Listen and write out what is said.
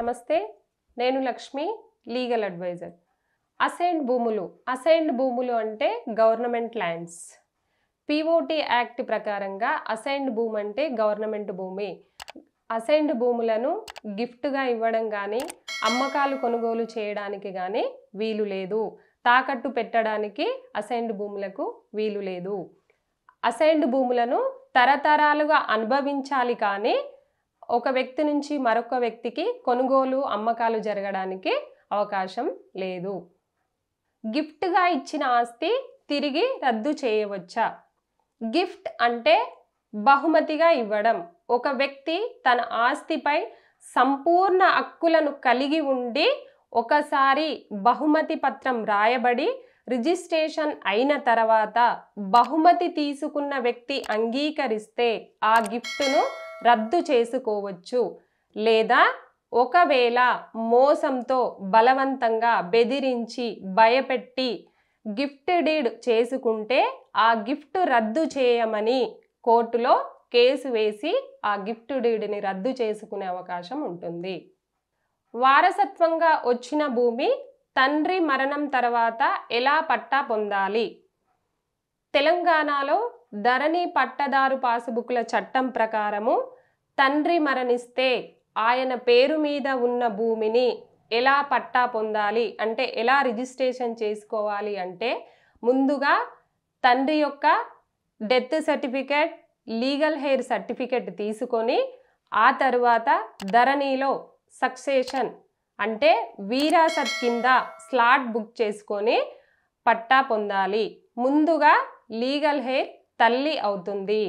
నమస్తే నేను Lakshmi legal adviser assigned భూములు అసైన్డ్ భూములు అంటే గవర్నమెంట్ ల్యాండ్స్ పిఓటి యాక్ట్ ప్రకారంగా అసైన్డ్ భూమి అంటే గవర్నమెంట్ భూమి అసైన్డ్ భూములను గిఫ్ట్గా ఇవ్వడం కానీ అమ్మకాలు కొనుగోలు చేయడానికి కానీ వీలు లేదు తాకట్టు పెట్టడానికి అసైన్డ్ భూములకు వీలు లేదు అసైన్డ్ భూములను తరతరాలుగా అనుభవించాలి కానీ ఒక వ్యక్తి నుంచి మరొక వ్యక్తికి కొనుగోలు అమ్మకాలు జరగడానికి అవకాశం లేదు గిఫ్ట్గా ఇచ్చిన ఆస్తి తిరిగి రద్దు చేయవచ్చా గిఫ్ట్ అంటే బహుమతిగా ఇవ్వడం ఒక వ్యక్తి తన ఆస్తిపై సంపూర్ణ హక్కులను కలిగి ఉండి ఒకసారి బహుమతి పత్రం రాయబడి రిజిస్ట్రేషన్ అయిన తర్వాత బహుమతి తీసుకున్న వ్యక్తి అంగీకరిస్తే ఆ గిఫ్ట్ను రద్దు చేసుకోవచ్చు లేదా ఒకవేళ మోసంతో బలవంతంగా బెదిరించి భయపెట్టి గిఫ్ట్ డీడ్ చేసుకుంటే ఆ గిఫ్ట్ రద్దు చేయమని కోర్టులో కేసు వేసి ఆ గిఫ్ట్ డీడ్ని రద్దు చేసుకునే అవకాశం ఉంటుంది వారసత్వంగా వచ్చిన భూమి తండ్రి మరణం తర్వాత ఎలా పట్టా పొందాలి తెలంగాణలో ధరణి పట్టదారు పాసుబుక్ల చట్టం ప్రకారము తండ్రి మరణిస్తే ఆయన పేరు మీద ఉన్న భూమిని ఎలా పట్టా పొందాలి అంటే ఎలా రిజిస్ట్రేషన్ చేసుకోవాలి అంటే ముందుగా తండ్రి యొక్క death certificate legal heir certificate తీసుకొని ఆ తర్వాత ధరణిలో సక్సేషన్ అంటే వీరాసత్ కింద స్లాట్ బుక్ చేసుకొని పట్టా పొందాలి ముందుగా లీగల్ హెయిర్ తల్లి అవుతుంది